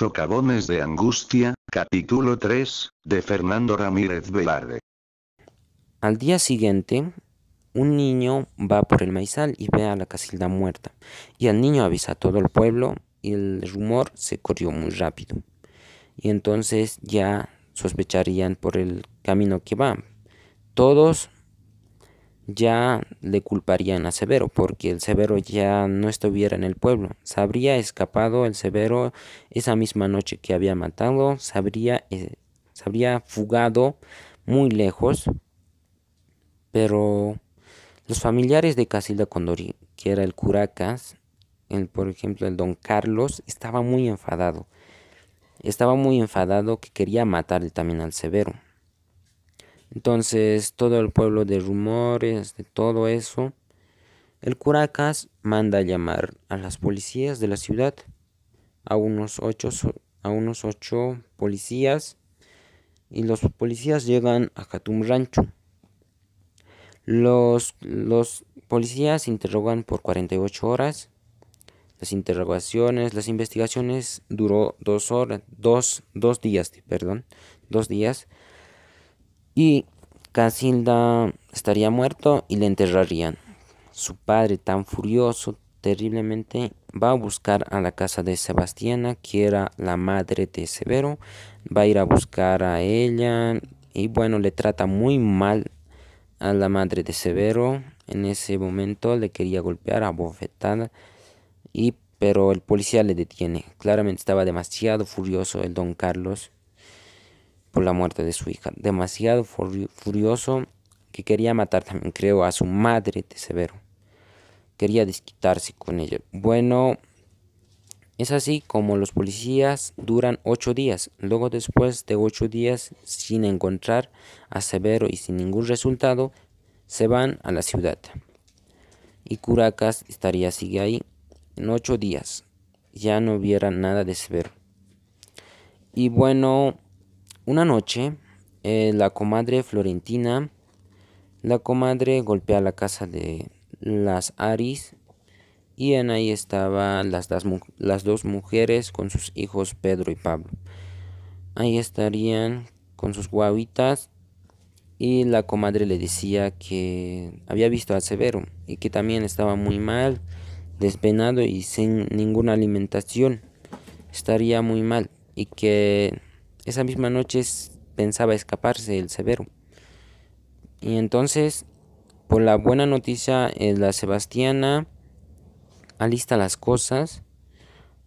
Socavones de Angustia, capítulo 3, de Fernando Ramírez Velarde. Al día siguiente, un niño va por el maizal y ve a la casilda muerta, y al niño avisa a todo el pueblo, y el rumor se corrió muy rápido. Y entonces ya sospecharían por el camino que va. Todos ya le culparían a Severo, porque el Severo ya no estuviera en el pueblo. Se habría escapado el Severo esa misma noche que había matado, se habría, eh, habría fugado muy lejos, pero los familiares de Casilda Condori, que era el Curacas, el, por ejemplo el don Carlos, estaba muy enfadado. Estaba muy enfadado que quería matar también al Severo. Entonces todo el pueblo de rumores, de todo eso, el Curacas manda a llamar a las policías de la ciudad, a unos ocho, a unos policías, y los policías llegan a Catum Rancho. Los, policías interrogan por 48 horas. Las interrogaciones, las investigaciones duró dos horas, días, perdón, dos días y Casilda estaría muerto y le enterrarían. Su padre, tan furioso terriblemente, va a buscar a la casa de Sebastiana, que era la madre de Severo, va a ir a buscar a ella y bueno, le trata muy mal a la madre de Severo. En ese momento le quería golpear a bofetada y pero el policía le detiene. Claramente estaba demasiado furioso el don Carlos por la muerte de su hija, demasiado furioso que quería matar también, creo, a su madre de Severo. Quería desquitarse con ella. Bueno, es así como los policías duran ocho días. Luego, después de ocho días sin encontrar a Severo y sin ningún resultado, se van a la ciudad. Y Curacas estaría sigue ahí. En ocho días ya no hubiera nada de Severo. Y bueno, una noche, eh, la comadre Florentina, la comadre golpea la casa de las Aris y en ahí estaban las, las, dos mujeres con sus hijos Pedro y Pablo. Ahí estarían con sus guavitas y la comadre le decía que había visto a Severo y que también estaba muy mal, despenado y sin ninguna alimentación. Estaría muy mal y que esa misma noche pensaba escaparse el severo. Y entonces, por la buena noticia, eh, la Sebastiana alista las cosas,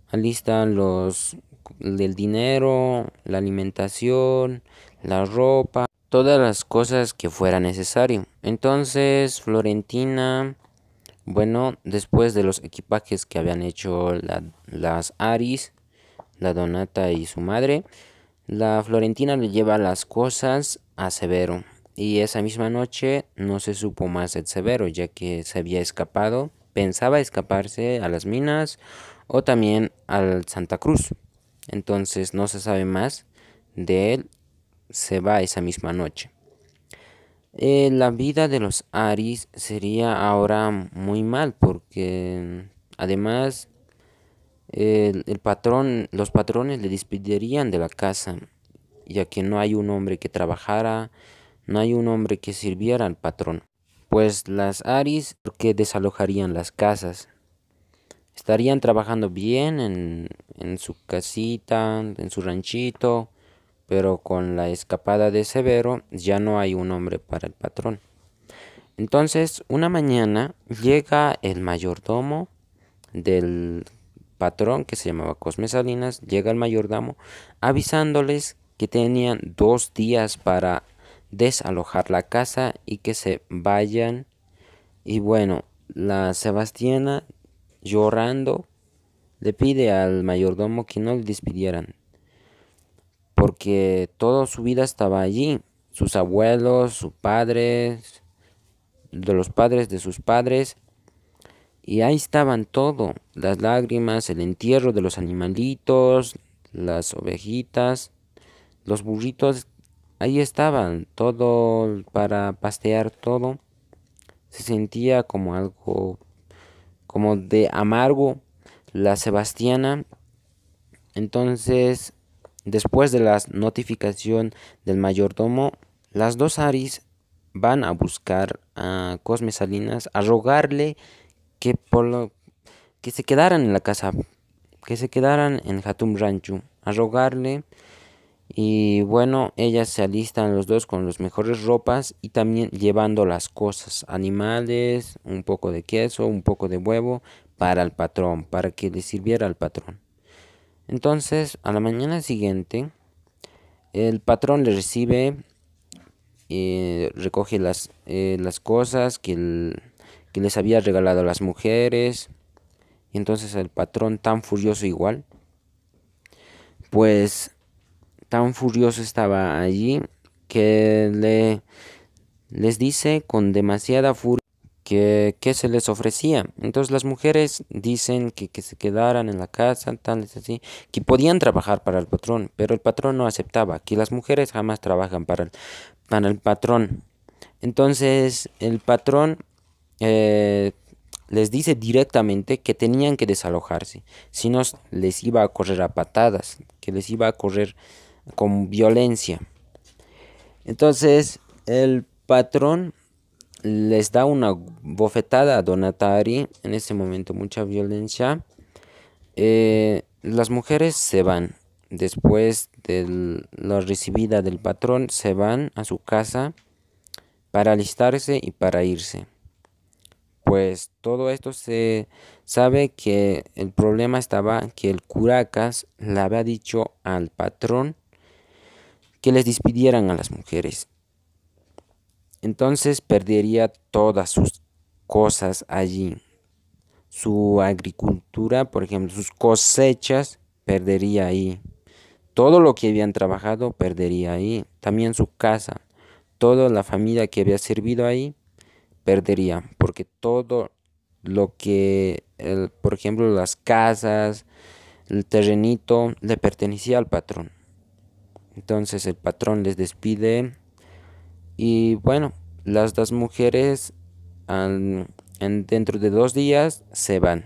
alista los del dinero, la alimentación, la ropa, todas las cosas que fuera necesario. Entonces, Florentina, bueno, después de los equipajes que habían hecho las Aris, la Donata y su madre, la Florentina le lleva las cosas a Severo y esa misma noche no se supo más de Severo ya que se había escapado, pensaba escaparse a las minas o también al Santa Cruz. Entonces no se sabe más de él, se va esa misma noche. Eh, la vida de los Aries sería ahora muy mal porque además el, patrón, los patrones le despedirían de la casa, ya que no hay un hombre que trabajara, no hay un hombre que sirviera al patrón, pues las Aris porque desalojarían las casas. Estarían trabajando bien en, en su casita, en su ranchito, pero con la escapada de Severo ya no hay un hombre para el patrón. Entonces, una mañana llega el mayordomo del patrón, que se llamaba Cosme Salinas, llega al mayordomo avisándoles que tenían dos días para desalojar la casa y que se vayan. Y bueno, la Sebastiana llorando le pide al mayordomo que no le despidieran, porque toda su vida estaba allí, sus abuelos, sus padres, de los padres de sus padres, y ahí estaban todo, las lágrimas, el entierro de los animalitos, las ovejitas, los burritos, ahí estaban, todo para pastear todo. Se sentía como algo, como de amargo, la Sebastiana. Entonces, después de la notificación del mayordomo, las dos Aris van a buscar a Cosme Salinas, a rogarle que, por lo, que se quedaran en la casa, que se quedaran en Hatum Rancho a rogarle. Y bueno, ellas se alistan los dos con las mejores ropas y también llevando las cosas, animales, un poco de queso, un poco de huevo para el patrón, para que le sirviera al patrón. Entonces, a la mañana siguiente, el patrón le recibe, eh, recoge las, eh, las cosas que el que les había regalado a las mujeres. Y entonces el patrón tan furioso igual, pues tan furioso estaba allí que le, les dice con demasiada furia que, se les ofrecía. Entonces las mujeres dicen que, se quedaran en la casa, tales así, que podían trabajar para el patrón, pero el patrón no aceptaba, que las mujeres jamás trabajan para para el patrón. Entonces el patrón eh, les dice directamente que tenían que desalojarse, si no les iba a correr a patadas, que les iba a correr con violencia. Entonces el patrón les da una bofetada a Donatari, en ese momento mucha violencia. Eh, las mujeres se van, después de la recibida del patrón, se van a su casa para alistarse y para irse pues todo esto se sabe que el problema estaba que el curacas le había dicho al patrón que les despidieran a las mujeres. Entonces perdería todas sus cosas allí. Su agricultura, por ejemplo, sus cosechas, perdería ahí. Todo lo que habían trabajado perdería ahí. También su casa. Toda la familia que había servido ahí perdería, porque todo lo que, por ejemplo, las casas, el terrenito, le pertenecía al patrón. Entonces el patrón les despide y bueno, las dos mujeres en, dentro de dos días se van.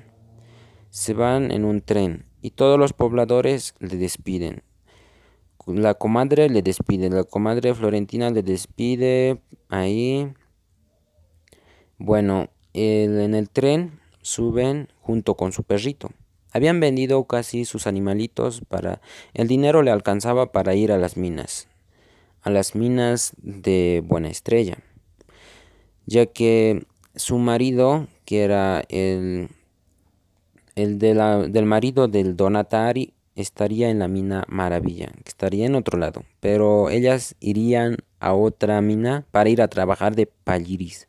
Se van en un tren y todos los pobladores le despiden. La comadre le despide, la comadre florentina le despide ahí bueno, en el tren suben junto con su perrito. Habían vendido casi sus animalitos para... El dinero le alcanzaba para ir a las minas, a las minas de Buena Estrella, ya que su marido, que era el, el de la, del marido del Donatari, estaría en la mina Maravilla, que estaría en otro lado, pero ellas irían a otra mina para ir a trabajar de Palliris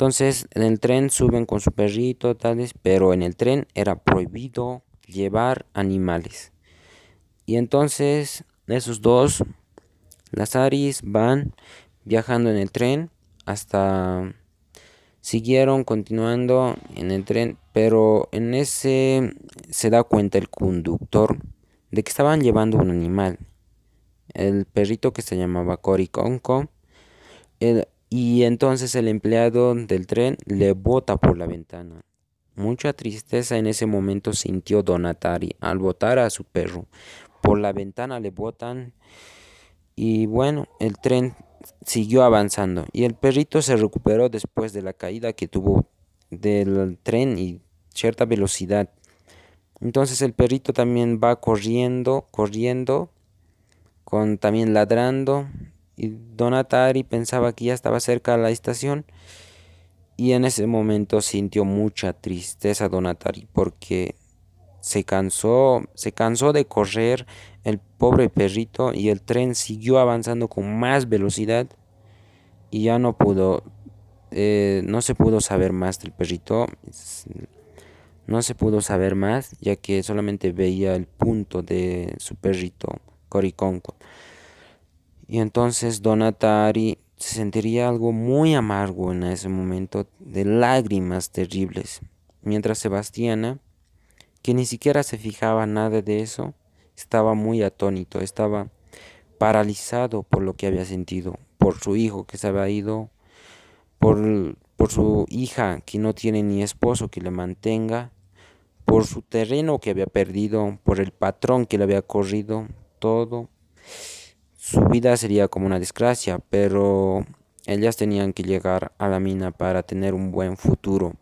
entonces en el tren suben con su perrito, tales, pero en el tren era prohibido llevar animales. Y entonces esos dos, las Aris, van viajando en el tren hasta... Siguieron continuando en el tren, pero en ese se da cuenta el conductor de que estaban llevando un animal. El perrito que se llamaba Cori El, y entonces el empleado del tren le bota por la ventana. Mucha tristeza en ese momento sintió Donatari al botar a su perro. Por la ventana le botan y bueno, el tren siguió avanzando y el perrito se recuperó después de la caída que tuvo del tren y cierta velocidad. Entonces el perrito también va corriendo, corriendo, con también ladrando y Donatari pensaba que ya estaba cerca de la estación y en ese momento sintió mucha tristeza Donatari porque se cansó, se cansó de correr el pobre perrito y el tren siguió avanzando con más velocidad y ya no pudo, eh, no se pudo saber más del perrito, no se pudo saber más ya que solamente veía el punto de su perrito Coriconco. Y entonces Donatari se sentiría algo muy amargo en ese momento, de lágrimas terribles. Mientras Sebastiana, que ni siquiera se fijaba nada de eso, estaba muy atónito, estaba paralizado por lo que había sentido, por su hijo que se había ido, por, por su hija que no tiene ni esposo que le mantenga, por su terreno que había perdido, por el patrón que le había corrido, todo su vida sería como una desgracia, pero ellas tenían que llegar a la mina para tener un buen futuro.